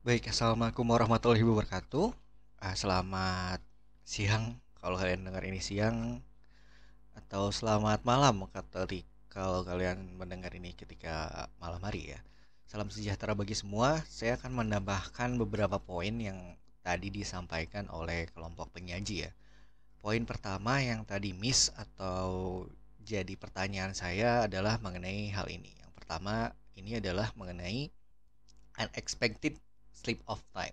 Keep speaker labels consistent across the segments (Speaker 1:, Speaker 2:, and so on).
Speaker 1: Baik, assalamualaikum warahmatullahi wabarakatuh. Ah, selamat siang kalau kalian dengar ini siang atau selamat malam kalau kalian mendengar ini ketika malam hari ya. Salam sejahtera bagi semua. Saya akan menambahkan beberapa poin yang tadi disampaikan oleh kelompok penyaji ya. Poin pertama yang tadi miss atau jadi pertanyaan saya adalah mengenai hal ini. Yang pertama ini adalah mengenai unexpected Sleep of time.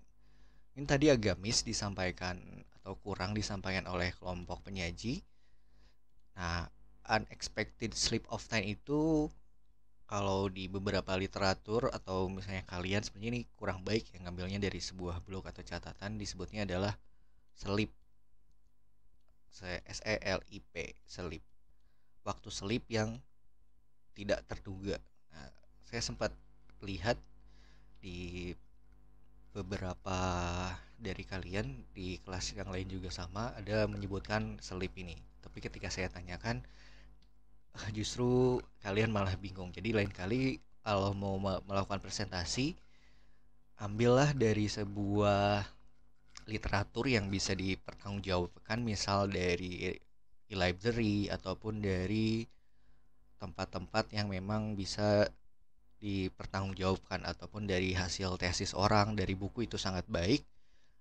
Speaker 1: Ini tadi agak miss disampaikan atau kurang disampaikan oleh kelompok penyaji. Nah, unexpected sleep of time itu kalau di beberapa literatur atau misalnya kalian sebenarnya ini kurang baik yang ngambilnya dari sebuah blog atau catatan disebutnya adalah sleep, S E L I P, sleep. Waktu sleep yang tidak terduga. Nah, saya sempat lihat di beberapa dari kalian di kelas yang lain juga sama ada menyebutkan selip ini tapi ketika saya tanyakan ah, justru kalian malah bingung jadi lain kali kalau mau melakukan presentasi ambillah dari sebuah literatur yang bisa dipertanggungjawabkan misal dari e-library e-, ataupun dari tempat-tempat yang memang bisa dipertanggungjawabkan ataupun dari hasil tesis orang dari buku itu sangat baik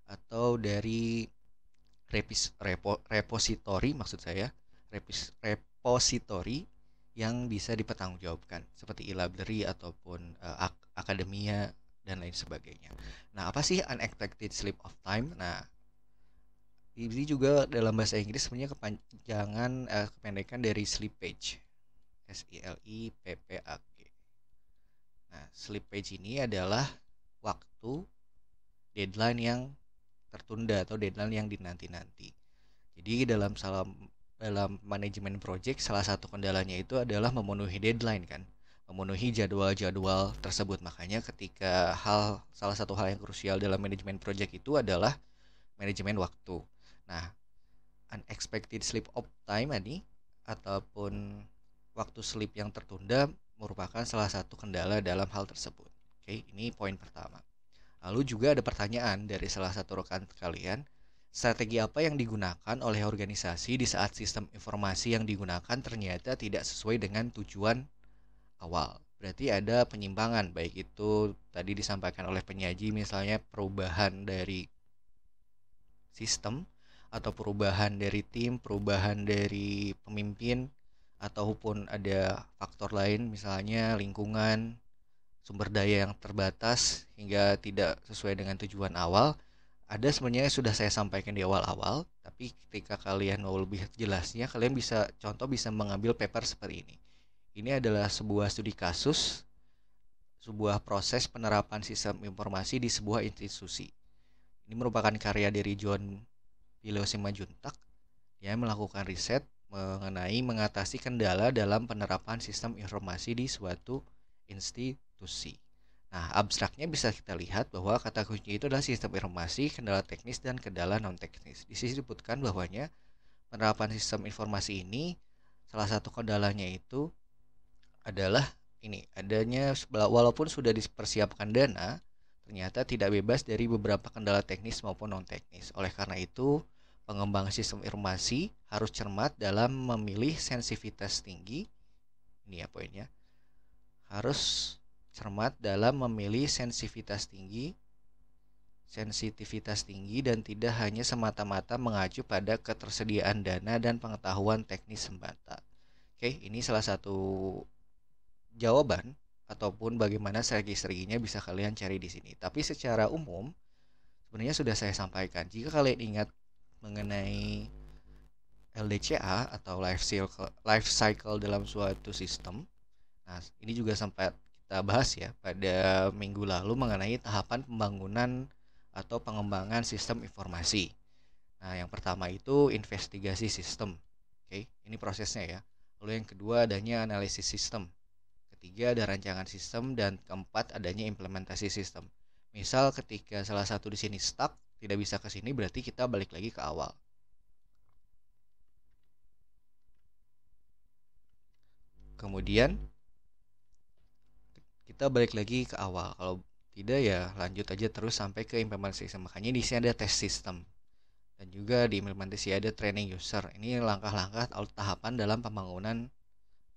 Speaker 1: atau dari repis, repo, repository maksud saya repis, repository yang bisa dipertanggungjawabkan seperti e-library ataupun uh, ak akademia dan lain sebagainya. Nah, apa sih unexpected slip of time? Nah, ini juga dalam bahasa Inggris sebenarnya kepanjangan uh, kependekan dari slippage. S I L I P P A Nah, sleep page ini adalah waktu deadline yang tertunda atau deadline yang dinanti-nanti. Jadi dalam salam dalam manajemen project salah satu kendalanya itu adalah memenuhi deadline kan, memenuhi jadwal-jadwal tersebut. Makanya ketika hal salah satu hal yang krusial dalam manajemen project itu adalah manajemen waktu. Nah, unexpected sleep of time ini ataupun waktu sleep yang tertunda merupakan salah satu kendala dalam hal tersebut. Oke, ini poin pertama. Lalu juga ada pertanyaan dari salah satu rekan kalian, strategi apa yang digunakan oleh organisasi di saat sistem informasi yang digunakan ternyata tidak sesuai dengan tujuan awal. Berarti ada penyimpangan, baik itu tadi disampaikan oleh penyaji misalnya perubahan dari sistem atau perubahan dari tim, perubahan dari pemimpin ataupun ada faktor lain misalnya lingkungan, sumber daya yang terbatas hingga tidak sesuai dengan tujuan awal, ada sebenarnya yang sudah saya sampaikan di awal-awal, tapi ketika kalian mau lebih jelasnya, kalian bisa contoh bisa mengambil paper seperti ini. Ini adalah sebuah studi kasus sebuah proses penerapan sistem informasi di sebuah institusi. Ini merupakan karya dari John Pileo Simajuntak yang melakukan riset mengenai mengatasi kendala dalam penerapan sistem informasi di suatu institusi. Nah, abstraknya bisa kita lihat bahwa kata kunci itu adalah sistem informasi, kendala teknis, dan kendala non-teknis. Di sini disebutkan bahwanya penerapan sistem informasi ini salah satu kendalanya itu adalah ini, adanya walaupun sudah dipersiapkan dana, ternyata tidak bebas dari beberapa kendala teknis maupun non-teknis. Oleh karena itu, Pengembang sistem informasi harus cermat dalam memilih sensitivitas tinggi. Ini ya poinnya. Harus cermat dalam memilih sensitivitas tinggi sensitivitas tinggi dan tidak hanya semata-mata mengacu pada ketersediaan dana dan pengetahuan teknis semata. Oke, ini salah satu jawaban ataupun bagaimana strategi-strateginya bisa kalian cari di sini. Tapi secara umum sebenarnya sudah saya sampaikan. Jika kalian ingat mengenai LDCA atau life cycle life cycle dalam suatu sistem. Nah, ini juga sempat kita bahas ya pada minggu lalu mengenai tahapan pembangunan atau pengembangan sistem informasi. Nah, yang pertama itu investigasi sistem. Oke, ini prosesnya ya. Lalu yang kedua adanya analisis sistem. Ketiga ada rancangan sistem dan keempat adanya implementasi sistem. Misal ketika salah satu di sini stuck, tidak bisa ke sini berarti kita balik lagi ke awal. Kemudian kita balik lagi ke awal. Kalau tidak ya lanjut aja terus sampai ke implementasi. Makanya di sini ada test system dan juga di implementasi ada training user. Ini langkah-langkah atau tahapan dalam pembangunan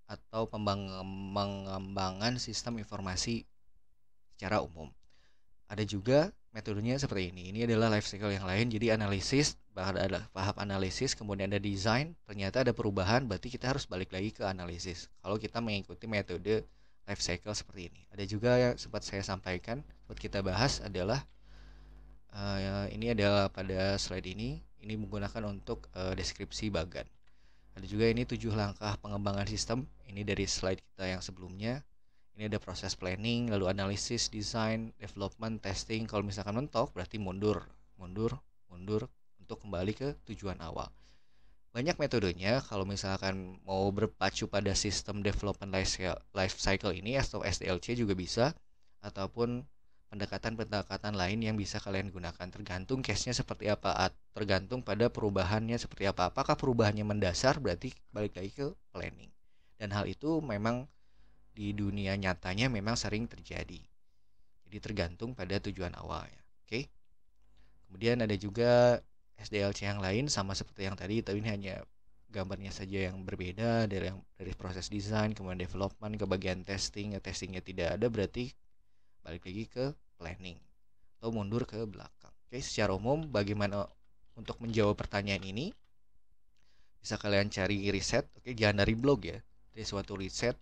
Speaker 1: atau pengembangan sistem informasi secara umum. Ada juga metodenya seperti ini. Ini adalah life cycle yang lain. Jadi analisis, bahkan ada tahap analisis, kemudian ada desain. Ternyata ada perubahan, berarti kita harus balik lagi ke analisis. Kalau kita mengikuti metode life cycle seperti ini. Ada juga yang sempat saya sampaikan, buat kita bahas adalah uh, ini adalah pada slide ini. Ini menggunakan untuk uh, deskripsi bagan. Ada juga ini tujuh langkah pengembangan sistem. Ini dari slide kita yang sebelumnya ini ada proses planning lalu analisis design development testing kalau misalkan mentok berarti mundur mundur mundur untuk kembali ke tujuan awal banyak metodenya kalau misalkan mau berpacu pada sistem development life cycle ini atau SDLC juga bisa ataupun pendekatan-pendekatan lain yang bisa kalian gunakan tergantung case-nya seperti apa tergantung pada perubahannya seperti apa apakah perubahannya mendasar berarti balik lagi ke planning dan hal itu memang di dunia nyatanya memang sering terjadi. Jadi tergantung pada tujuan awalnya. Oke. Kemudian ada juga SDLC yang lain sama seperti yang tadi tapi ini hanya gambarnya saja yang berbeda dari yang dari proses desain kemudian development ke bagian testing ya testingnya tidak ada berarti balik lagi ke planning atau mundur ke belakang oke secara umum bagaimana untuk menjawab pertanyaan ini bisa kalian cari riset oke jangan dari blog ya dari suatu riset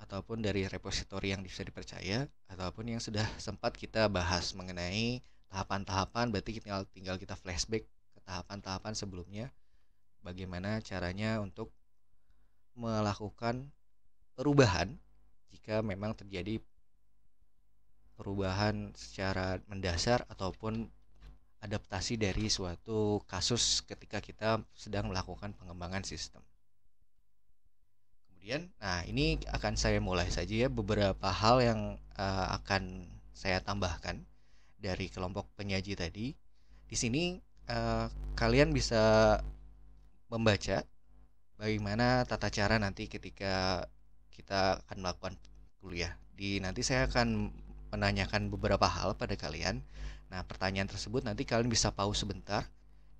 Speaker 1: ataupun dari repositori yang bisa dipercaya ataupun yang sudah sempat kita bahas mengenai tahapan-tahapan berarti tinggal tinggal kita flashback ke tahapan-tahapan sebelumnya bagaimana caranya untuk melakukan perubahan jika memang terjadi perubahan secara mendasar ataupun adaptasi dari suatu kasus ketika kita sedang melakukan pengembangan sistem. Kemudian, nah ini akan saya mulai saja ya beberapa hal yang uh, akan saya tambahkan dari kelompok penyaji tadi. Di sini uh, kalian bisa membaca bagaimana tata cara nanti ketika kita akan melakukan kuliah. Di nanti saya akan menanyakan beberapa hal pada kalian. Nah, pertanyaan tersebut nanti kalian bisa pause sebentar,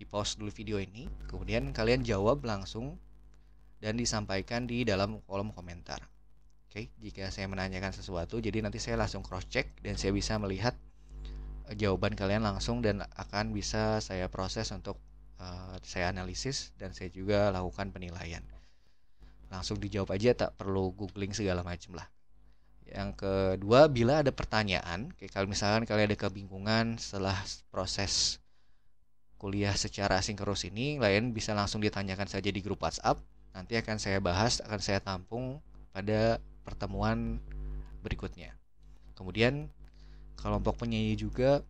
Speaker 1: di pause dulu video ini, kemudian kalian jawab langsung dan disampaikan di dalam kolom komentar. Oke, jika saya menanyakan sesuatu, jadi nanti saya langsung cross check dan saya bisa melihat eh, jawaban kalian langsung dan akan bisa saya proses untuk uh, saya analisis dan saya juga lakukan penilaian. Langsung dijawab aja tak perlu googling segala macam lah. Yang kedua, bila ada pertanyaan, kayak kalau misalkan kalian ada kebingungan setelah proses kuliah secara sinkronus ini, lain bisa langsung ditanyakan saja di grup WhatsApp nanti akan saya bahas, akan saya tampung pada pertemuan berikutnya. Kemudian kelompok penyanyi juga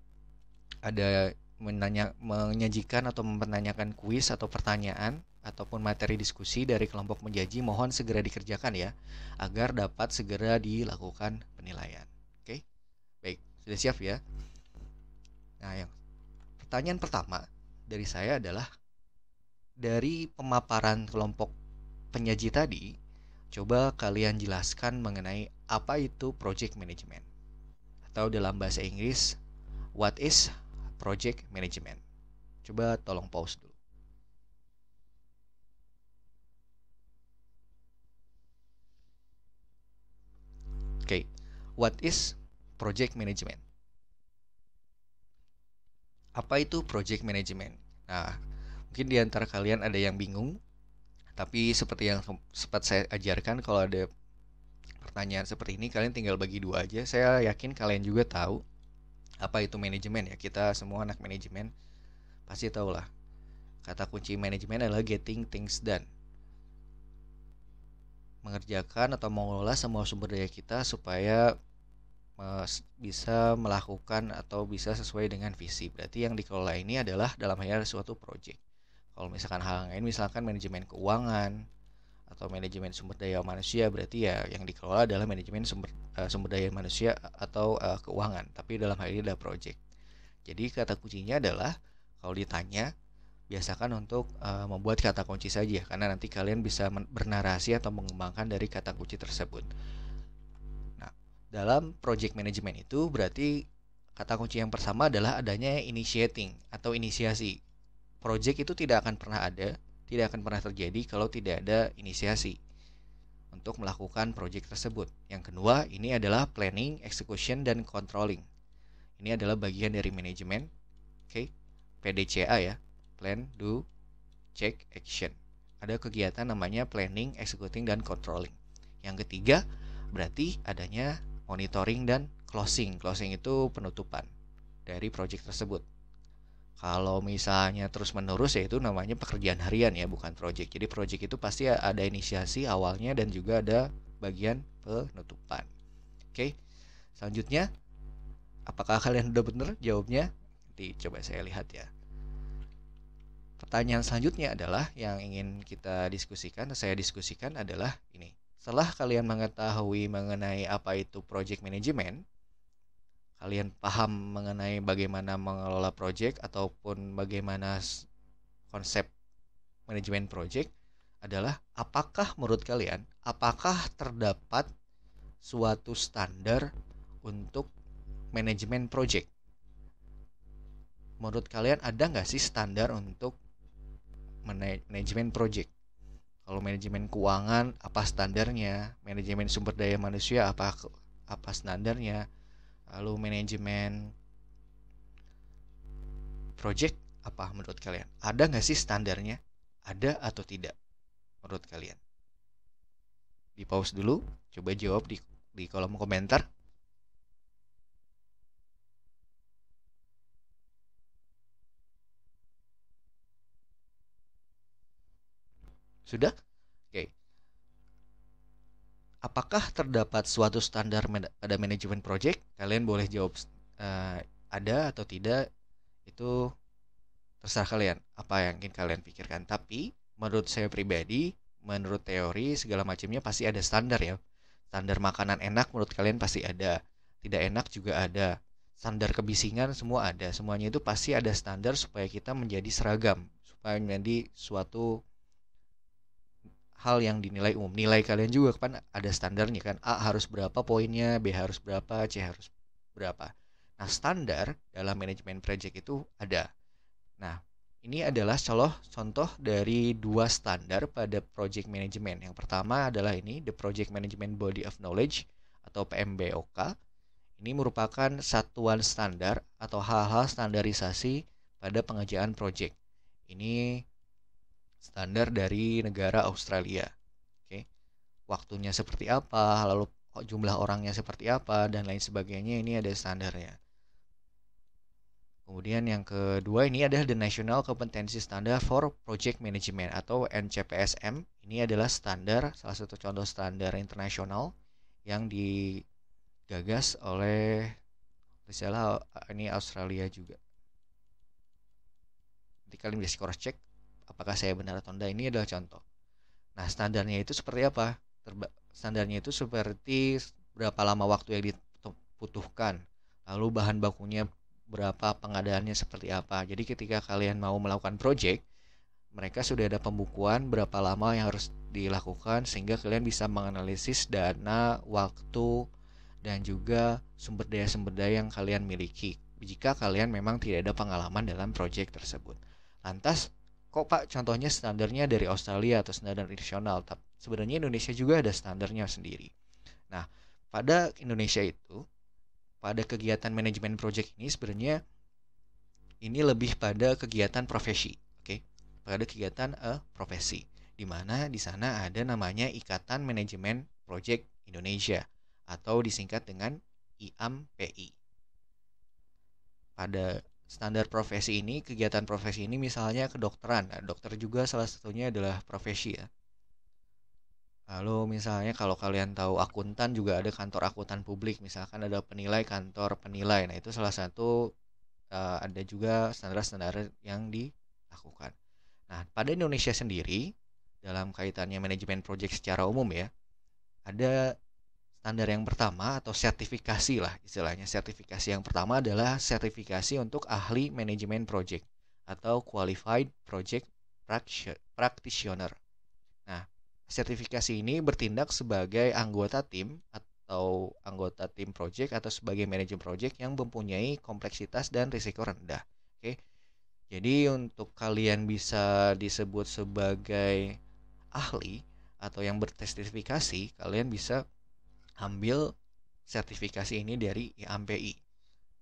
Speaker 1: ada menanya, menyajikan atau mempertanyakan kuis atau pertanyaan ataupun materi diskusi dari kelompok menjaji mohon segera dikerjakan ya agar dapat segera dilakukan penilaian. Oke. Baik, sudah siap ya? Nah, yang pertanyaan pertama dari saya adalah dari pemaparan kelompok penyaji tadi, coba kalian jelaskan mengenai apa itu project management atau dalam bahasa Inggris what is project management. Coba tolong pause dulu. Oke, okay. what is project management? Apa itu project management? Nah, mungkin di antara kalian ada yang bingung tapi seperti yang sempat saya ajarkan kalau ada pertanyaan seperti ini kalian tinggal bagi dua aja. Saya yakin kalian juga tahu apa itu manajemen ya. Kita semua anak manajemen pasti tahu lah. Kata kunci manajemen adalah getting things done. Mengerjakan atau mengelola semua sumber daya kita supaya bisa melakukan atau bisa sesuai dengan visi. Berarti yang dikelola ini adalah dalam hal suatu project kalau misalkan hal lain misalkan manajemen keuangan atau manajemen sumber daya manusia berarti ya yang dikelola adalah manajemen sumber uh, sumber daya manusia atau uh, keuangan tapi dalam hal ini adalah project jadi kata kuncinya adalah kalau ditanya biasakan untuk uh, membuat kata kunci saja karena nanti kalian bisa bernarasi atau mengembangkan dari kata kunci tersebut nah dalam project management itu berarti kata kunci yang pertama adalah adanya initiating atau inisiasi Project itu tidak akan pernah ada, tidak akan pernah terjadi kalau tidak ada inisiasi untuk melakukan proyek tersebut. Yang kedua, ini adalah planning, execution, dan controlling. Ini adalah bagian dari manajemen. Oke, okay? PDCA ya, plan, do, check, action. Ada kegiatan namanya planning, executing, dan controlling. Yang ketiga, berarti adanya monitoring dan closing. Closing itu penutupan dari proyek tersebut. Kalau misalnya terus menerus ya itu namanya pekerjaan harian ya bukan project. Jadi project itu pasti ada inisiasi awalnya dan juga ada bagian penutupan. Oke. Selanjutnya apakah kalian udah benar jawabnya? Nanti coba saya lihat ya. Pertanyaan selanjutnya adalah yang ingin kita diskusikan, saya diskusikan adalah ini. Setelah kalian mengetahui mengenai apa itu project management, kalian paham mengenai bagaimana mengelola project ataupun bagaimana konsep manajemen project adalah apakah menurut kalian apakah terdapat suatu standar untuk manajemen project menurut kalian ada nggak sih standar untuk manajemen project kalau manajemen keuangan apa standarnya manajemen sumber daya manusia apa apa standarnya lalu manajemen project apa menurut kalian? Ada nggak sih standarnya? Ada atau tidak menurut kalian? Di pause dulu, coba jawab di, di kolom komentar. Sudah? Oke. Okay apakah terdapat suatu standar pada manajemen project? Kalian boleh jawab uh, ada atau tidak itu terserah kalian apa yang ingin kalian pikirkan. Tapi menurut saya pribadi, menurut teori segala macamnya pasti ada standar ya. Standar makanan enak menurut kalian pasti ada. Tidak enak juga ada. Standar kebisingan semua ada. Semuanya itu pasti ada standar supaya kita menjadi seragam, supaya menjadi suatu hal yang dinilai umum. Nilai kalian juga kan ada standarnya kan. A harus berapa poinnya, B harus berapa, C harus berapa. Nah, standar dalam manajemen project itu ada. Nah, ini adalah contoh contoh dari dua standar pada project management. Yang pertama adalah ini The Project Management Body of Knowledge atau PMBOK. Ini merupakan satuan standar atau hal-hal standarisasi pada pengerjaan project. Ini standar dari negara Australia. Oke. Waktunya seperti apa, lalu jumlah orangnya seperti apa dan lain sebagainya ini ada standarnya. Kemudian yang kedua ini adalah The National Competency Standard for Project Management atau NCPSM. Ini adalah standar, salah satu contoh standar internasional yang digagas oleh misalnya ini Australia juga. Nanti kalian bisa cross check apakah saya benar atau tidak ini adalah contoh nah standarnya itu seperti apa Terba standarnya itu seperti berapa lama waktu yang dibutuhkan lalu bahan bakunya berapa pengadaannya seperti apa jadi ketika kalian mau melakukan project mereka sudah ada pembukuan berapa lama yang harus dilakukan sehingga kalian bisa menganalisis dana, waktu, dan juga sumber daya-sumber daya yang kalian miliki jika kalian memang tidak ada pengalaman dalam proyek tersebut. Lantas, kok Pak contohnya standarnya dari Australia atau standar internasional tapi sebenarnya Indonesia juga ada standarnya sendiri nah pada Indonesia itu pada kegiatan manajemen project ini sebenarnya ini lebih pada kegiatan profesi oke okay? pada kegiatan uh, profesi di mana di sana ada namanya Ikatan Manajemen Project Indonesia atau disingkat dengan IAMPI pada standar profesi ini, kegiatan profesi ini misalnya kedokteran. Nah, dokter juga salah satunya adalah profesi ya. Lalu misalnya kalau kalian tahu akuntan juga ada kantor akuntan publik, misalkan ada penilai kantor penilai. Nah, itu salah satu uh, ada juga standar-standar yang dilakukan. Nah, pada Indonesia sendiri dalam kaitannya manajemen proyek secara umum ya, ada standar yang pertama atau sertifikasi lah istilahnya sertifikasi yang pertama adalah sertifikasi untuk ahli manajemen project atau qualified project practitioner. Nah, sertifikasi ini bertindak sebagai anggota tim atau anggota tim project atau sebagai manajer project yang mempunyai kompleksitas dan risiko rendah. Oke. Jadi untuk kalian bisa disebut sebagai ahli atau yang bertestifikasi kalian bisa ambil sertifikasi ini dari IAMPI.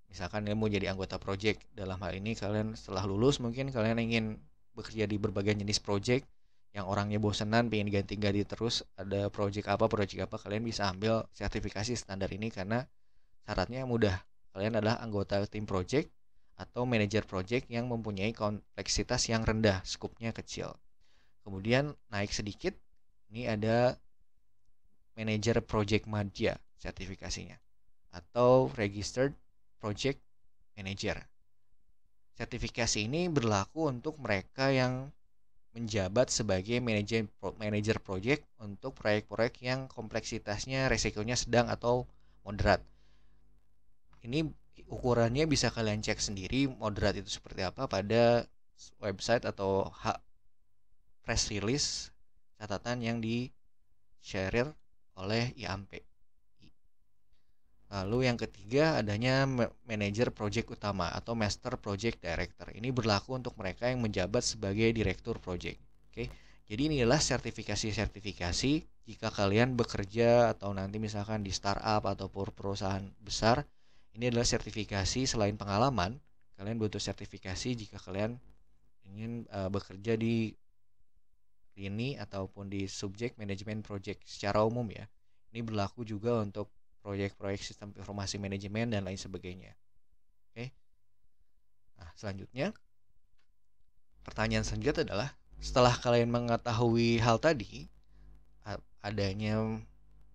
Speaker 1: Misalkan kalian mau jadi anggota project, dalam hal ini kalian setelah lulus mungkin kalian ingin bekerja di berbagai jenis project yang orangnya bosenan pengen ganti-ganti terus ada project apa project apa kalian bisa ambil sertifikasi standar ini karena syaratnya mudah kalian adalah anggota tim project atau manajer project yang mempunyai kompleksitas yang rendah, skupnya kecil. Kemudian naik sedikit, ini ada Manager Project Madya sertifikasinya atau Registered Project Manager. Sertifikasi ini berlaku untuk mereka yang menjabat sebagai manager manager project untuk proyek-proyek yang kompleksitasnya resikonya sedang atau moderat. Ini ukurannya bisa kalian cek sendiri moderat itu seperti apa pada website atau hak press release catatan yang di share oleh IAMP. Lalu yang ketiga adanya manajer project utama atau master project director. Ini berlaku untuk mereka yang menjabat sebagai direktur project. Oke. Jadi inilah sertifikasi-sertifikasi jika kalian bekerja atau nanti misalkan di startup atau perusahaan besar, ini adalah sertifikasi selain pengalaman, kalian butuh sertifikasi jika kalian ingin eh, bekerja di lini ataupun di subjek manajemen proyek secara umum ya. Ini berlaku juga untuk proyek-proyek sistem informasi manajemen dan lain sebagainya. Oke. Nah, selanjutnya pertanyaan selanjutnya adalah setelah kalian mengetahui hal tadi adanya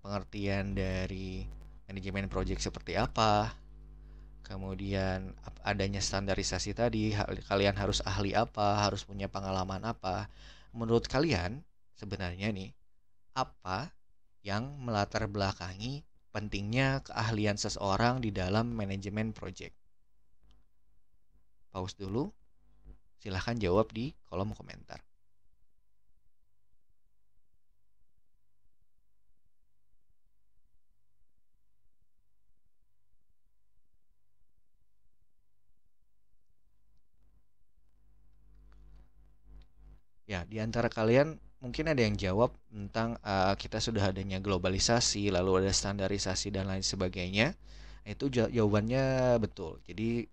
Speaker 1: pengertian dari manajemen proyek seperti apa, kemudian adanya standarisasi tadi kalian harus ahli apa harus punya pengalaman apa menurut kalian sebenarnya nih apa yang melatar belakangi pentingnya keahlian seseorang di dalam manajemen project? Pause dulu. Silahkan jawab di kolom komentar. di antara kalian mungkin ada yang jawab tentang uh, kita sudah adanya globalisasi, lalu ada standarisasi dan lain sebagainya. Itu jawabannya betul. Jadi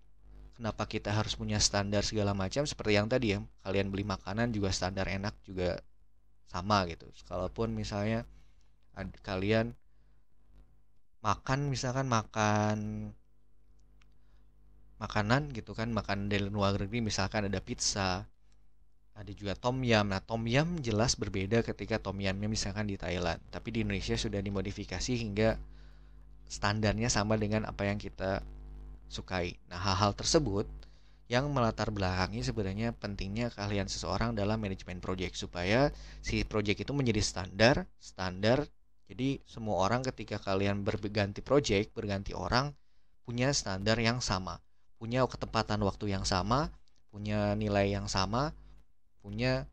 Speaker 1: kenapa kita harus punya standar segala macam seperti yang tadi ya. Kalian beli makanan juga standar enak juga sama gitu. Kalaupun misalnya kalian makan misalkan makan makanan gitu kan, makan dari luar negeri misalkan ada pizza, ada juga tom yam. Nah, tom yam jelas berbeda ketika tom yamnya misalkan di Thailand, tapi di Indonesia sudah dimodifikasi hingga standarnya sama dengan apa yang kita sukai. Nah, hal-hal tersebut yang melatar belakangi sebenarnya pentingnya kalian seseorang dalam manajemen proyek supaya si proyek itu menjadi standar, standar. Jadi semua orang ketika kalian berganti proyek, berganti orang punya standar yang sama, punya ketepatan waktu yang sama, punya nilai yang sama, punya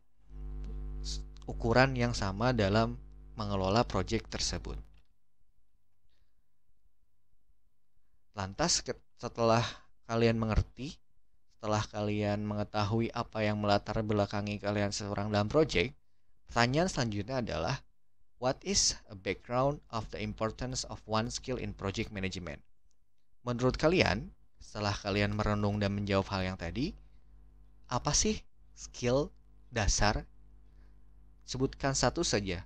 Speaker 1: ukuran yang sama dalam mengelola proyek tersebut. Lantas setelah kalian mengerti, setelah kalian mengetahui apa yang melatar belakangi kalian seorang dalam proyek, pertanyaan selanjutnya adalah what is a background of the importance of one skill in project management? Menurut kalian, setelah kalian merenung dan menjawab hal yang tadi, apa sih skill dasar sebutkan satu saja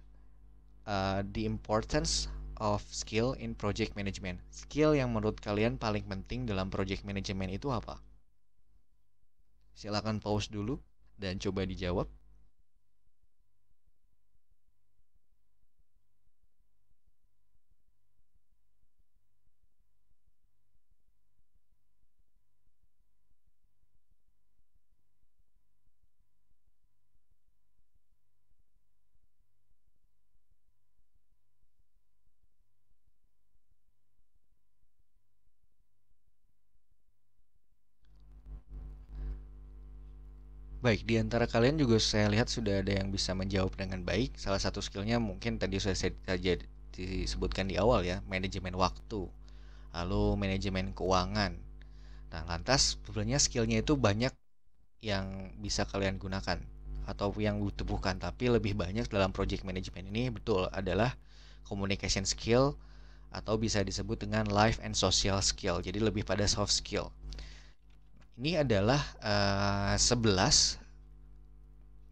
Speaker 1: uh, the importance of skill in project management skill yang menurut kalian paling penting dalam project management itu apa silakan pause dulu dan coba dijawab Baik, di antara kalian juga saya lihat sudah ada yang bisa menjawab dengan baik. Salah satu skillnya mungkin tadi sudah saya disebutkan di awal ya, manajemen waktu, lalu manajemen keuangan. Nah, lantas sebenarnya skillnya itu banyak yang bisa kalian gunakan atau yang dibutuhkan, tapi lebih banyak dalam project management ini betul adalah communication skill atau bisa disebut dengan life and social skill. Jadi lebih pada soft skill ini adalah uh, eh, 11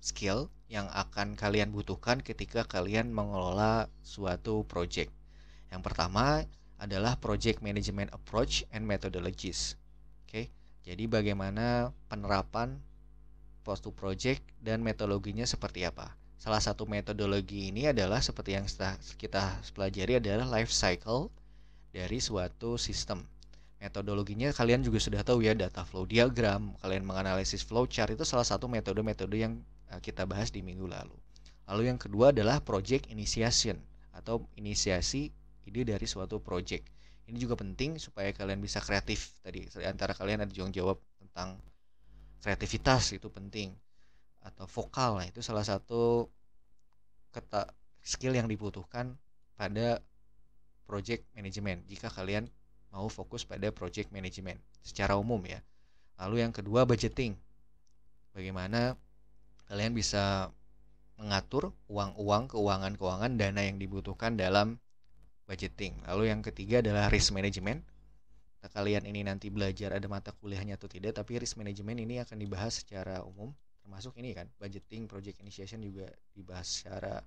Speaker 1: skill yang akan kalian butuhkan ketika kalian mengelola suatu project. Yang pertama adalah project management approach and methodologies. Oke. Okay? Jadi bagaimana penerapan post to project dan metodologinya seperti apa? Salah satu metodologi ini adalah seperti yang kita pelajari adalah life cycle dari suatu sistem metodologinya kalian juga sudah tahu ya data flow diagram, kalian menganalisis flow chart itu salah satu metode-metode yang eh, kita bahas di minggu lalu. Lalu yang kedua adalah project initiation atau inisiasi ide dari suatu project. Ini juga penting supaya kalian bisa kreatif. Tadi antara kalian ada yang jawab tentang kreativitas itu penting atau vokal nah, itu salah satu skill yang dibutuhkan pada project management jika kalian mau fokus pada project management secara umum ya. Lalu yang kedua budgeting. Bagaimana kalian bisa mengatur uang-uang, keuangan-keuangan, dana yang dibutuhkan dalam budgeting. Lalu yang ketiga adalah risk management. Nah, kalian ini nanti belajar ada mata kuliahnya atau tidak, tapi risk management ini akan dibahas secara umum, termasuk ini kan budgeting, project initiation juga dibahas secara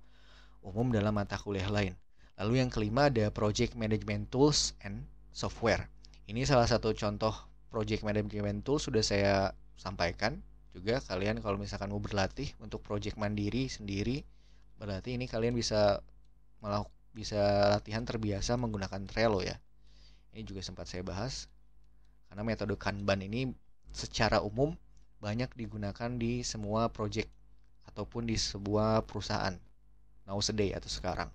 Speaker 1: umum dalam mata kuliah lain. Lalu yang kelima ada project management tools and software. Ini salah satu contoh project management tool sudah saya sampaikan juga kalian kalau misalkan mau berlatih untuk project mandiri sendiri berarti ini kalian bisa melaku, bisa latihan terbiasa menggunakan Trello ya. Ini juga sempat saya bahas karena metode Kanban ini secara umum banyak digunakan di semua project ataupun di sebuah perusahaan nowadays atau sekarang.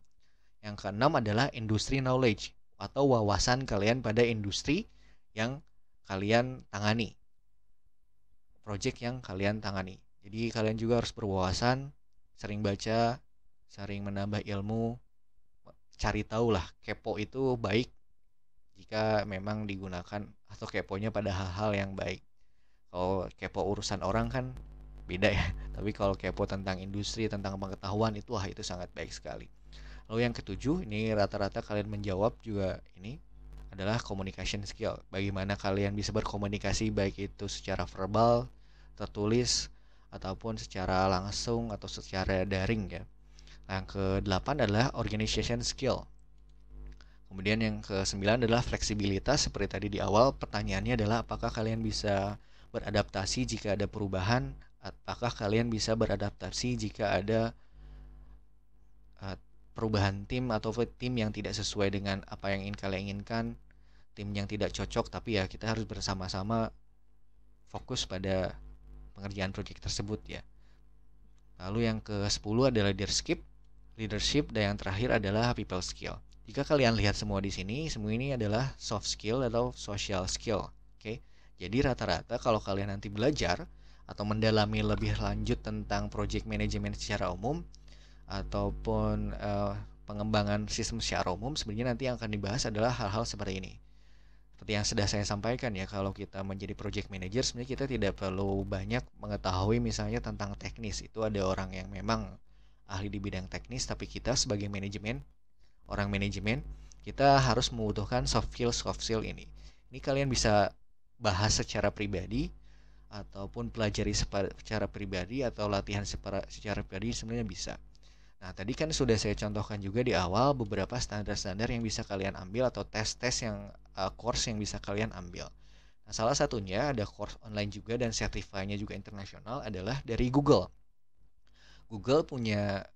Speaker 1: Yang keenam adalah industry knowledge atau wawasan kalian pada industri yang kalian tangani. Project yang kalian tangani. Jadi kalian juga harus berwawasan, sering baca, sering menambah ilmu, cari tahu lah kepo itu baik jika memang digunakan atau keponya pada hal-hal yang baik. Kalau kepo urusan orang kan beda ya, tapi kalau kepo tentang industri, tentang pengetahuan itu wah itu sangat baik sekali. Lalu yang ketujuh, ini rata-rata kalian menjawab juga ini adalah communication skill. Bagaimana kalian bisa berkomunikasi baik itu secara verbal, tertulis, ataupun secara langsung atau secara daring ya. Yang ke delapan adalah organization skill. Kemudian yang ke sembilan adalah fleksibilitas. Seperti tadi di awal, pertanyaannya adalah apakah kalian bisa beradaptasi jika ada perubahan? Apakah kalian bisa beradaptasi jika ada perubahan tim atau tim yang tidak sesuai dengan apa yang ingin kalian inginkan tim yang tidak cocok tapi ya kita harus bersama-sama fokus pada pengerjaan proyek tersebut ya lalu yang ke 10 adalah leadership leadership dan yang terakhir adalah people skill jika kalian lihat semua di sini semua ini adalah soft skill atau social skill oke okay? jadi rata-rata kalau kalian nanti belajar atau mendalami lebih lanjut tentang project management secara umum ataupun uh, pengembangan sistem secara umum sebenarnya nanti yang akan dibahas adalah hal-hal seperti ini seperti yang sudah saya sampaikan ya kalau kita menjadi project manager sebenarnya kita tidak perlu banyak mengetahui misalnya tentang teknis itu ada orang yang memang ahli di bidang teknis tapi kita sebagai manajemen orang manajemen kita harus membutuhkan soft skill soft skill ini ini kalian bisa bahas secara pribadi ataupun pelajari secara pribadi atau latihan secara, secara pribadi sebenarnya bisa Nah, tadi kan sudah saya contohkan juga di awal beberapa standar-standar yang bisa kalian ambil atau tes-tes yang uh, course yang bisa kalian ambil. Nah, salah satunya ada course online juga dan sertifikatnya juga internasional adalah dari Google. Google punya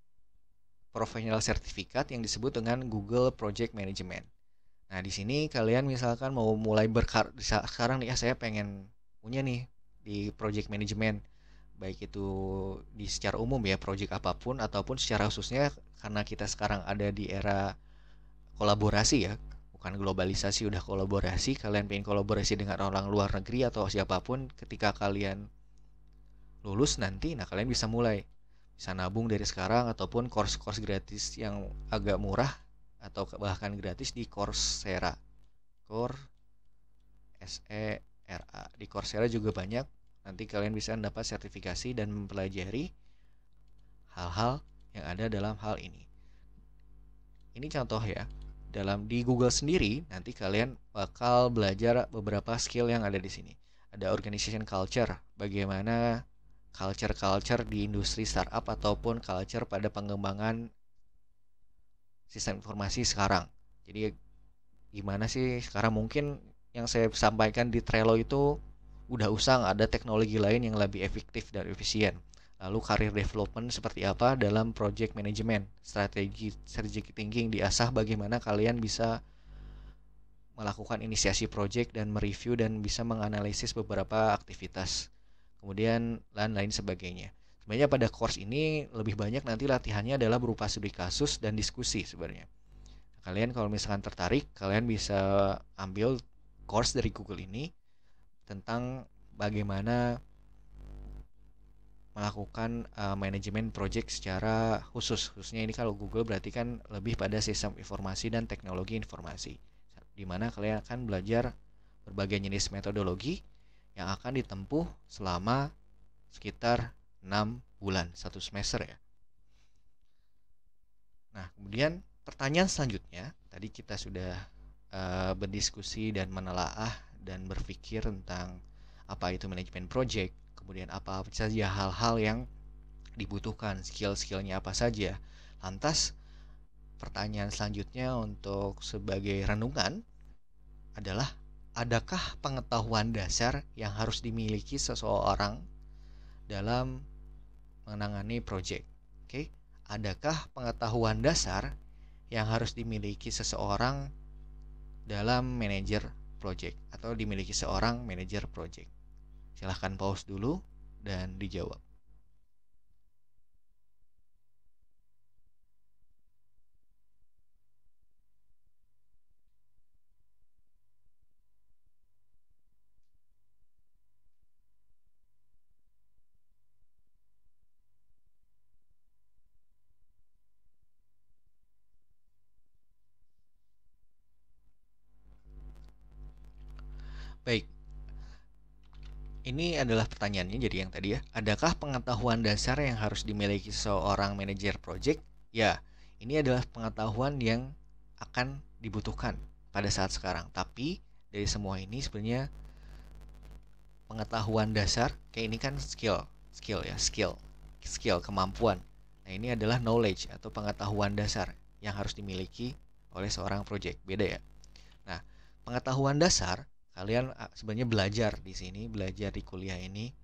Speaker 1: professional sertifikat yang disebut dengan Google Project Management. Nah, di sini kalian misalkan mau mulai berkar sekarang nih ya saya pengen punya nih di project management baik itu di secara umum ya proyek apapun ataupun secara khususnya karena kita sekarang ada di era kolaborasi ya bukan globalisasi udah kolaborasi kalian pengen kolaborasi dengan orang luar negeri atau siapapun ketika kalian lulus nanti nah kalian bisa mulai bisa nabung dari sekarang ataupun course-course gratis yang agak murah atau bahkan gratis di Coursera core S E R A di Coursera juga banyak Nanti kalian bisa mendapat sertifikasi dan mempelajari hal-hal yang ada dalam hal ini. Ini contoh ya. Dalam di Google sendiri nanti kalian bakal belajar beberapa skill yang ada di sini. Ada organization culture, bagaimana culture-culture di industri startup ataupun culture pada pengembangan sistem informasi sekarang. Jadi gimana sih sekarang mungkin yang saya sampaikan di Trello itu udah usang ada teknologi lain yang lebih efektif dan efisien. Lalu karir development seperti apa dalam project management? Strategi strategic thinking diasah bagaimana kalian bisa melakukan inisiasi project dan mereview dan bisa menganalisis beberapa aktivitas. Kemudian lain-lain sebagainya. Sebenarnya pada course ini lebih banyak nanti latihannya adalah berupa studi kasus dan diskusi sebenarnya. Kalian kalau misalkan tertarik, kalian bisa ambil course dari Google ini tentang bagaimana melakukan uh, manajemen project secara khusus. Khususnya ini kalau Google berarti kan lebih pada sistem informasi dan teknologi informasi. Di mana kalian akan belajar berbagai jenis metodologi yang akan ditempuh selama sekitar 6 bulan, satu semester ya. Nah, kemudian pertanyaan selanjutnya, tadi kita sudah uh, berdiskusi dan menelaah dan berpikir tentang apa itu manajemen project, kemudian apa saja hal-hal yang dibutuhkan, skill-skillnya apa saja. Lantas pertanyaan selanjutnya untuk sebagai renungan adalah adakah pengetahuan dasar yang harus dimiliki seseorang dalam menangani proyek? Oke, okay? adakah pengetahuan dasar yang harus dimiliki seseorang dalam manajer project atau dimiliki seorang manajer project. Silahkan pause dulu dan dijawab. ini adalah pertanyaannya jadi yang tadi ya. Adakah pengetahuan dasar yang harus dimiliki seorang manajer project? Ya, ini adalah pengetahuan yang akan dibutuhkan pada saat sekarang. Tapi dari semua ini sebenarnya pengetahuan dasar kayak ini kan skill, skill ya, skill, skill kemampuan. Nah, ini adalah knowledge atau pengetahuan dasar yang harus dimiliki oleh seorang project. Beda ya. Nah, pengetahuan dasar kalian ah, sebenarnya belajar di sini belajar di kuliah ini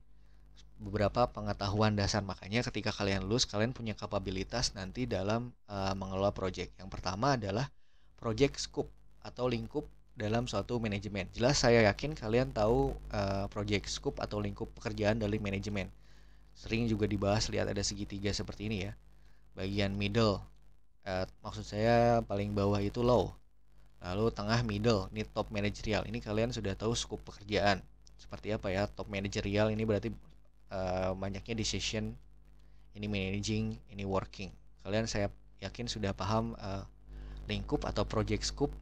Speaker 1: beberapa pengetahuan dasar makanya ketika kalian lulus kalian punya kapabilitas nanti dalam uh, mengelola project yang pertama adalah project scope atau lingkup dalam suatu manajemen jelas saya yakin kalian tahu uh, project scope atau lingkup pekerjaan dari manajemen sering juga dibahas lihat ada segitiga seperti ini ya bagian middle uh, maksud saya paling bawah itu low Lalu tengah middle, ini top managerial. Ini kalian sudah tahu skup pekerjaan. Seperti apa ya? Top managerial ini berarti uh, banyaknya decision, ini managing, ini working. Kalian saya yakin sudah paham uh, lingkup atau project scope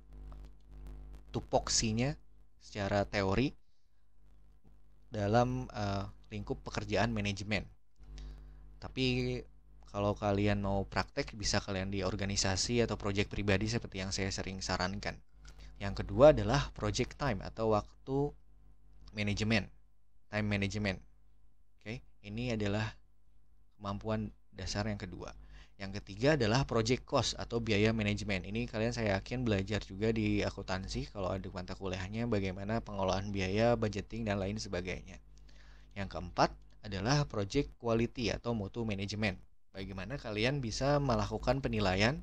Speaker 1: tupoksinya secara teori dalam uh, lingkup pekerjaan manajemen. Tapi kalau kalian mau praktek bisa kalian di organisasi atau proyek pribadi seperti yang saya sering sarankan. Yang kedua adalah project time atau waktu manajemen, time management. Oke, ini adalah kemampuan dasar yang kedua. Yang ketiga adalah project cost atau biaya manajemen. Ini kalian saya yakin belajar juga di akuntansi kalau ada mata kuliahnya bagaimana pengelolaan biaya, budgeting dan lain sebagainya. Yang keempat adalah project quality atau mutu manajemen bagaimana kalian bisa melakukan penilaian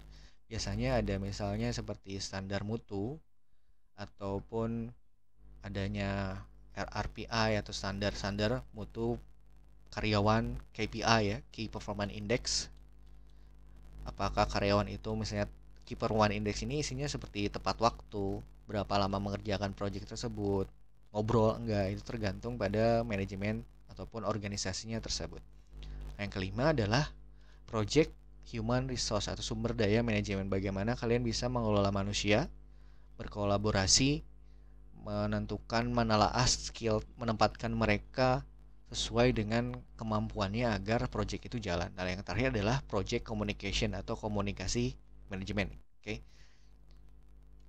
Speaker 1: biasanya ada misalnya seperti standar mutu ataupun adanya RRPI atau standar-standar mutu karyawan KPI ya Key Performance Index apakah karyawan itu misalnya Key Performance Index ini isinya seperti tepat waktu berapa lama mengerjakan proyek tersebut ngobrol enggak itu tergantung pada manajemen ataupun organisasinya tersebut yang kelima adalah Project Human Resource atau sumber daya manajemen bagaimana kalian bisa mengelola manusia, berkolaborasi, menentukan menelaah skill, menempatkan mereka sesuai dengan kemampuannya agar project itu jalan. Nah, yang terakhir adalah project communication atau komunikasi manajemen. Oke. Okay.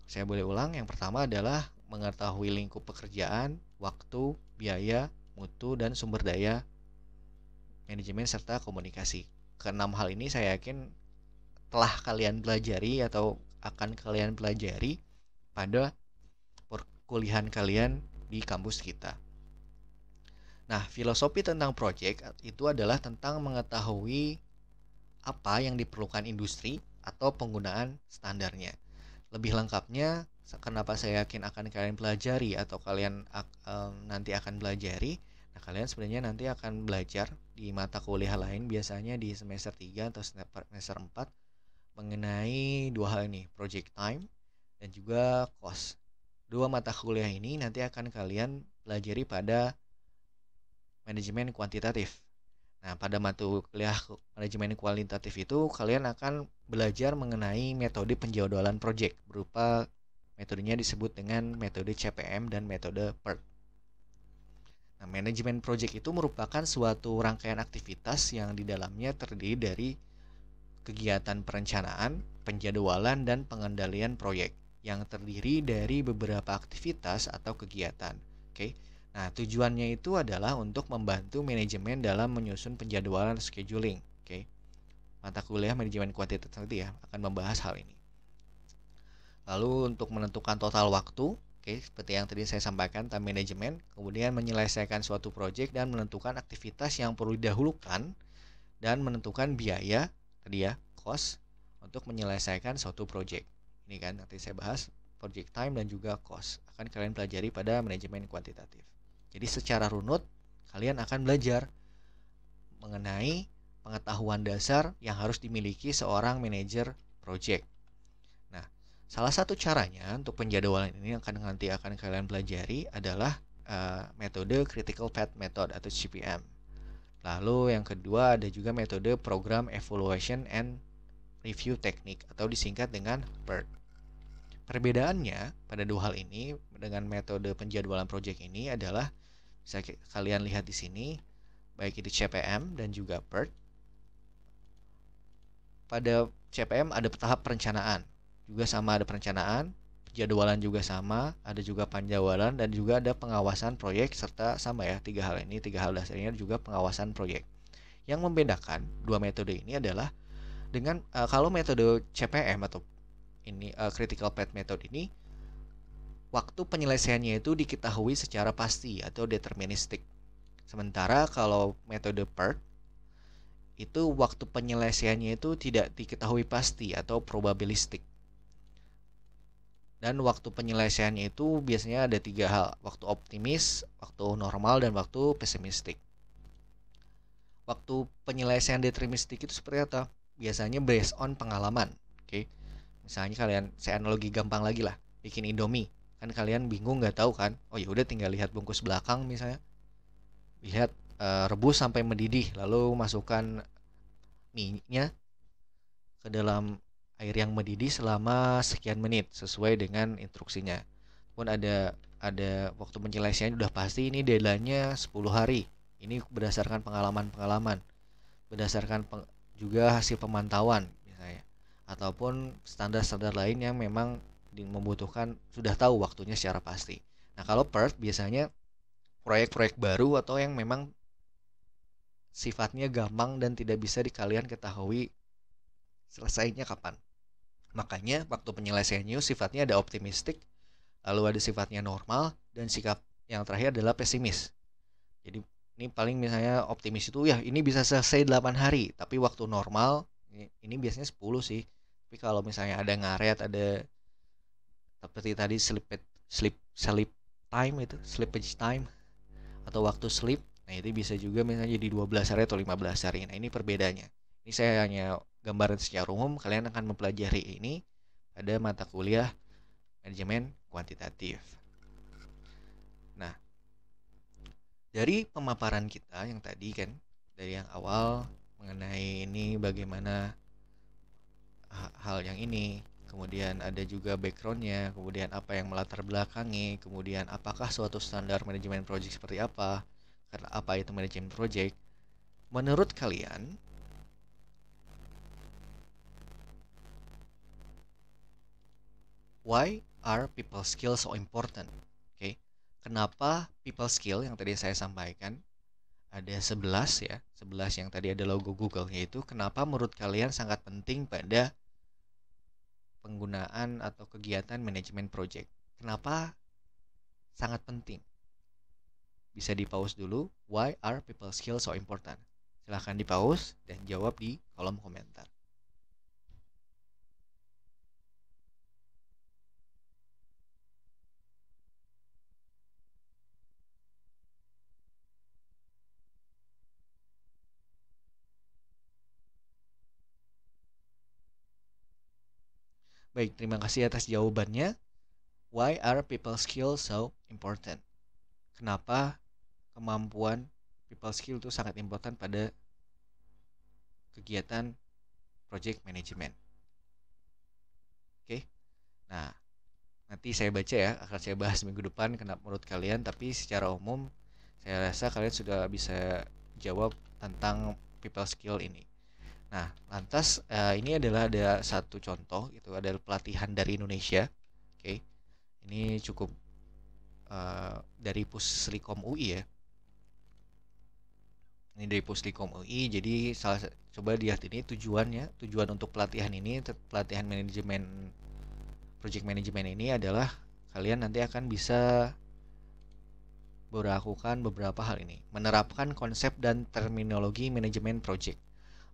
Speaker 1: Saya boleh ulang, yang pertama adalah mengetahui lingkup pekerjaan, waktu, biaya, mutu dan sumber daya manajemen serta komunikasi keenam hal ini saya yakin telah kalian pelajari atau akan kalian pelajari pada perkuliahan kalian di kampus kita. Nah, filosofi tentang project itu adalah tentang mengetahui apa yang diperlukan industri atau penggunaan standarnya. Lebih lengkapnya, kenapa saya yakin akan kalian pelajari atau kalian nanti akan belajari? Nah, kalian sebenarnya nanti akan belajar di mata kuliah lain biasanya di semester 3 atau semester 4 mengenai dua hal ini, project time dan juga cost. Dua mata kuliah ini nanti akan kalian pelajari pada manajemen kuantitatif. Nah, pada mata kuliah manajemen kualitatif itu kalian akan belajar mengenai metode penjadwalan project berupa metodenya disebut dengan metode CPM dan metode PERT. Nah, manajemen project itu merupakan suatu rangkaian aktivitas yang di dalamnya terdiri dari kegiatan perencanaan, penjadwalan, dan pengendalian proyek yang terdiri dari beberapa aktivitas atau kegiatan. Oke. Nah, tujuannya itu adalah untuk membantu manajemen dalam menyusun penjadwalan scheduling. Oke. Mata kuliah manajemen kuantitatif nanti ya akan membahas hal ini. Lalu untuk menentukan total waktu, Oke, seperti yang tadi saya sampaikan, time management, kemudian menyelesaikan suatu project dan menentukan aktivitas yang perlu didahulukan dan menentukan biaya tadi ya, cost untuk menyelesaikan suatu project. Ini kan nanti saya bahas project time dan juga cost. Akan kalian pelajari pada manajemen kuantitatif. Jadi secara runut kalian akan belajar mengenai pengetahuan dasar yang harus dimiliki seorang manajer project. Salah satu caranya untuk penjadwalan ini yang akan nanti akan kalian pelajari adalah uh, metode Critical Path Method atau CPM. Lalu yang kedua ada juga metode Program Evaluation and Review Technique atau disingkat dengan PERT. Perbedaannya pada dua hal ini dengan metode penjadwalan project ini adalah bisa kalian lihat di sini baik itu CPM dan juga PERT. Pada CPM ada tahap perencanaan juga sama ada perencanaan, jadwalan juga sama, ada juga panjawalan dan juga ada pengawasan proyek serta sama ya tiga hal ini tiga hal dasarnya juga pengawasan proyek. Yang membedakan dua metode ini adalah dengan uh, kalau metode CPM atau ini uh, critical path method ini waktu penyelesaiannya itu diketahui secara pasti atau deterministik. Sementara kalau metode PERT itu waktu penyelesaiannya itu tidak diketahui pasti atau probabilistik. Dan waktu penyelesaiannya itu biasanya ada tiga hal, waktu optimis, waktu normal, dan waktu pesimistik. Waktu penyelesaian deterministik itu seperti apa? Biasanya based on pengalaman. Oke, okay? misalnya kalian, saya analogi gampang lagi lah, bikin Indomie. Kan kalian bingung nggak tahu kan? Oh ya udah tinggal lihat bungkus belakang misalnya. Lihat e, rebus sampai mendidih, lalu masukkan mie-nya ke dalam air yang mendidih selama sekian menit sesuai dengan instruksinya. Pun ada ada waktu penyelesaiannya sudah pasti ini deadline-nya 10 hari. Ini berdasarkan pengalaman-pengalaman. Berdasarkan peng, juga hasil pemantauan misalnya ataupun standar-standar lain yang memang membutuhkan sudah tahu waktunya secara pasti. Nah, kalau PERT biasanya proyek-proyek baru atau yang memang sifatnya gampang dan tidak bisa dikalian ketahui selesainya kapan. Makanya waktu penyelesaian news sifatnya ada optimistik, lalu ada sifatnya normal, dan sikap yang terakhir adalah pesimis. Jadi ini paling misalnya optimis itu ya ini bisa selesai 8 hari, tapi waktu normal ini, biasanya 10 sih. Tapi kalau misalnya ada ngaret, ada seperti tadi sleep sleep sleep time itu, sleepage time atau waktu sleep. Nah, itu bisa juga misalnya jadi 12 hari atau 15 hari. Nah, ini perbedaannya. Ini saya hanya gambaran secara umum kalian akan mempelajari ini pada mata kuliah manajemen kuantitatif. Nah, dari pemaparan kita yang tadi kan dari yang awal mengenai ini bagaimana hal yang ini kemudian ada juga backgroundnya, kemudian apa yang melatar belakangi, kemudian apakah suatu standar manajemen proyek seperti apa, karena apa itu manajemen proyek Menurut kalian, Why are people skill so important? Oke. Okay. Kenapa people skill yang tadi saya sampaikan ada 11 ya, 11 yang tadi ada logo Google yaitu kenapa menurut kalian sangat penting pada penggunaan atau kegiatan manajemen project. Kenapa sangat penting? Bisa di pause dulu. Why are people skill so important? Silahkan di pause dan jawab di kolom komentar. Baik, terima kasih atas jawabannya. Why are people skill so important? Kenapa kemampuan people skill itu sangat important pada kegiatan project management? Oke. Nah, nanti saya baca ya, akan saya bahas minggu depan kenapa menurut kalian, tapi secara umum saya rasa kalian sudah bisa jawab tentang people skill ini. Nah, lantas uh, ini adalah ada satu contoh itu ada pelatihan dari Indonesia. Oke. Okay. Ini cukup uh, dari Puslikom UI ya. Ini dari Puslikom UI. Jadi salah coba lihat ini tujuannya, tujuan untuk pelatihan ini pelatihan manajemen project manajemen ini adalah kalian nanti akan bisa melakukan beberapa hal ini, menerapkan konsep dan terminologi manajemen project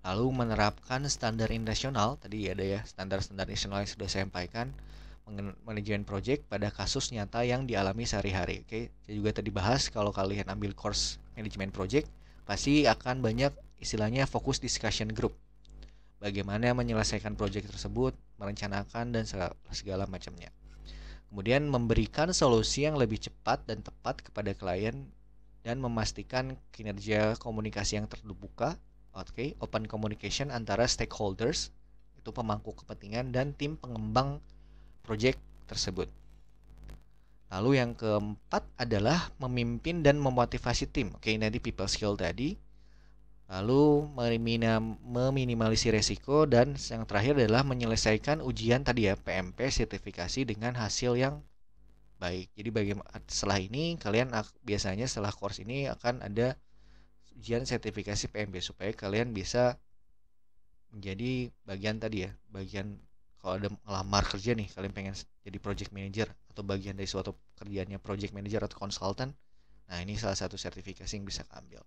Speaker 1: lalu menerapkan standar internasional tadi ada ya standar-standar internasional yang sudah saya sampaikan manajemen project pada kasus nyata yang dialami sehari-hari. Oke, saya juga tadi bahas kalau kalian ambil course manajemen project pasti akan banyak istilahnya fokus discussion group. Bagaimana menyelesaikan project tersebut, merencanakan dan segala macamnya. Kemudian memberikan solusi yang lebih cepat dan tepat kepada klien dan memastikan kinerja komunikasi yang terbuka Oke, okay, open communication antara stakeholders itu pemangku kepentingan dan tim pengembang proyek tersebut. Lalu yang keempat adalah memimpin dan memotivasi tim. Oke, okay, nanti people skill tadi. Lalu meminimalisir resiko dan yang terakhir adalah menyelesaikan ujian tadi ya PMP sertifikasi dengan hasil yang baik. Jadi bagaimana setelah ini kalian biasanya setelah course ini akan ada ujian sertifikasi PMB supaya kalian bisa menjadi bagian tadi ya bagian kalau ada ngelamar kerja nih kalian pengen jadi project manager atau bagian dari suatu kerjanya project manager atau konsultan nah ini salah satu sertifikasi yang bisa ambil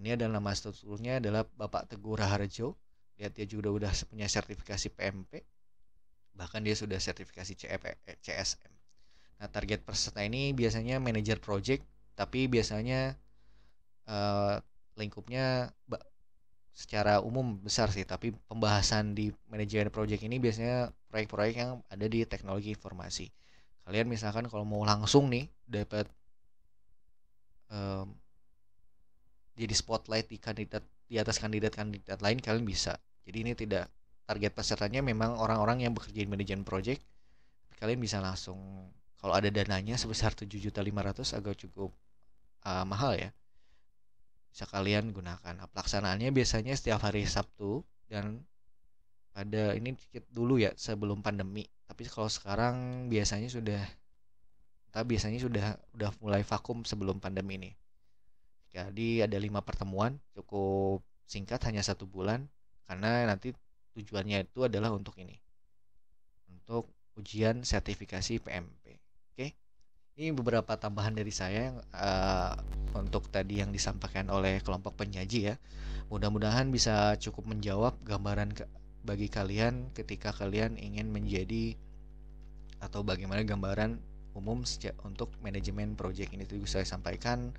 Speaker 1: ini adalah nama strukturnya adalah Bapak Teguh Raharjo lihat dia juga udah punya sertifikasi PMP bahkan dia sudah sertifikasi CEP, eh, CSM nah target peserta ini biasanya manager project tapi biasanya uh, lingkupnya secara umum besar sih, tapi pembahasan di manajemen project ini biasanya proyek-proyek yang ada di teknologi informasi. Kalian misalkan kalau mau langsung nih dapat um, jadi spotlight di kandidat di atas kandidat-kandidat lain kalian bisa. Jadi ini tidak target pesertanya memang orang-orang yang bekerja di manajemen project. Kalian bisa langsung kalau ada dananya sebesar 7.500 agak cukup uh, mahal ya sekalian gunakan. Nah, pelaksanaannya biasanya setiap hari Sabtu dan pada ini sedikit dulu ya sebelum pandemi. Tapi kalau sekarang biasanya sudah tapi biasanya sudah udah mulai vakum sebelum pandemi ini. Jadi ada lima pertemuan cukup singkat hanya satu bulan karena nanti tujuannya itu adalah untuk ini untuk ujian sertifikasi PM ini beberapa tambahan dari saya yang uh, untuk tadi yang disampaikan oleh kelompok penyaji ya. Mudah-mudahan bisa cukup menjawab gambaran ke bagi kalian ketika kalian ingin menjadi atau bagaimana gambaran umum untuk manajemen proyek ini tadi saya sampaikan.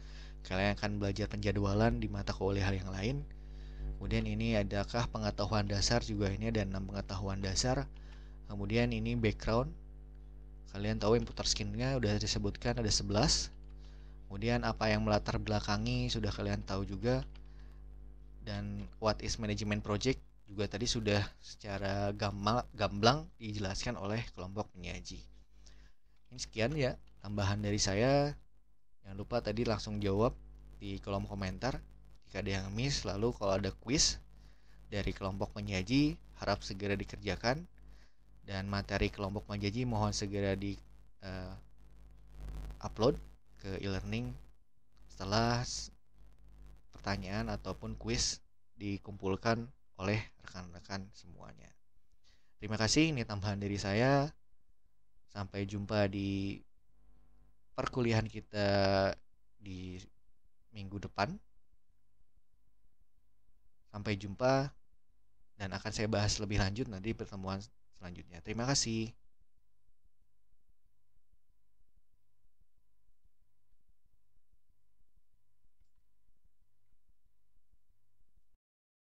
Speaker 1: Kalian akan belajar penjadwalan di mata kuliah yang lain. Kemudian ini adakah pengetahuan dasar juga ini ada enam pengetahuan dasar. Kemudian ini background Kalian tahu imputer skinnya udah disebutkan ada 11. Kemudian apa yang melatar belakangi sudah kalian tahu juga. Dan what is management project juga tadi sudah secara gamblang dijelaskan oleh kelompok penyaji. Ini sekian ya tambahan dari saya. Jangan lupa tadi langsung jawab di kolom komentar jika ada yang miss. Lalu kalau ada quiz dari kelompok penyaji harap segera dikerjakan dan materi kelompok Majaji mohon segera di uh, upload ke e-learning setelah pertanyaan ataupun kuis dikumpulkan oleh rekan-rekan semuanya. Terima kasih, ini tambahan dari saya. Sampai jumpa di perkuliahan kita di minggu depan. Sampai jumpa dan akan saya bahas lebih lanjut nanti pertemuan selanjutnya. Terima kasih.